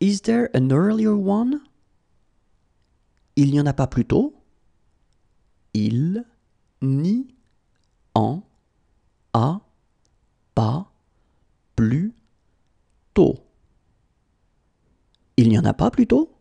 Is there an earlier one? Il n'y en a pas plus tôt? Il n'y en a pas plus tôt. Il n'y en a pas plus tôt?